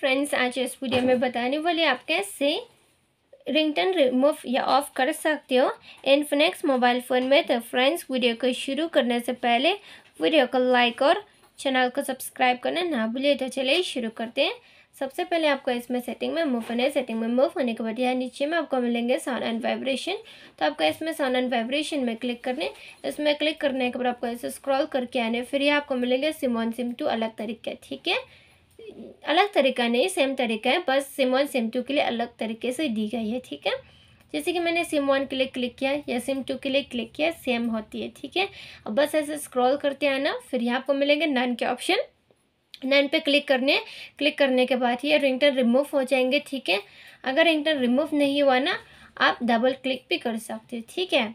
friends आज इस video में बताने वाले आप कैसे रिंगटन रिमूव या ऑफ कर सकते हो इनफिनिक्स मोबाइल फ़ोन में तो फ्रेंड्स वीडियो को शुरू करने से पहले वीडियो को लाइक और चैनल को सब्सक्राइब करना ना भूलिए तो चलिए शुरू करते हैं सबसे पहले आपको इसमें सेटिंग में मूव होने सेटिंग में मूव होने के बाद यहाँ नीचे में आपको मिलेंगे साउंड एंड वाइब्रेशन तो आपको इसमें साउंड एंड वाइब्रेशन में क्लिक करने इसमें क्लिक करने के बाद आपको इसे स्क्रॉल करके आने फिर ये आपको मिलेंगे ऑन सिम टू अलग तरीके ठीक है अलग तरीका नहीं सेम तरीका है बस सिम वन सिम टू के लिए अलग तरीके से दी गई है ठीक है जैसे कि मैंने सिम वन के लिए क्लिक किया या सिम टू के लिए क्लिक किया सेम होती है ठीक है अब बस ऐसे स्क्रॉल करते आना फिर यहाँ आपको मिलेंगे नन के ऑप्शन नन पे क्लिक करने क्लिक करने के बाद रिंग रिंगटन रिमूव हो जाएंगे ठीक है अगर रिंगटन रिमूव नहीं हुआ ना आप डबल क्लिक भी कर सकते हो ठीक है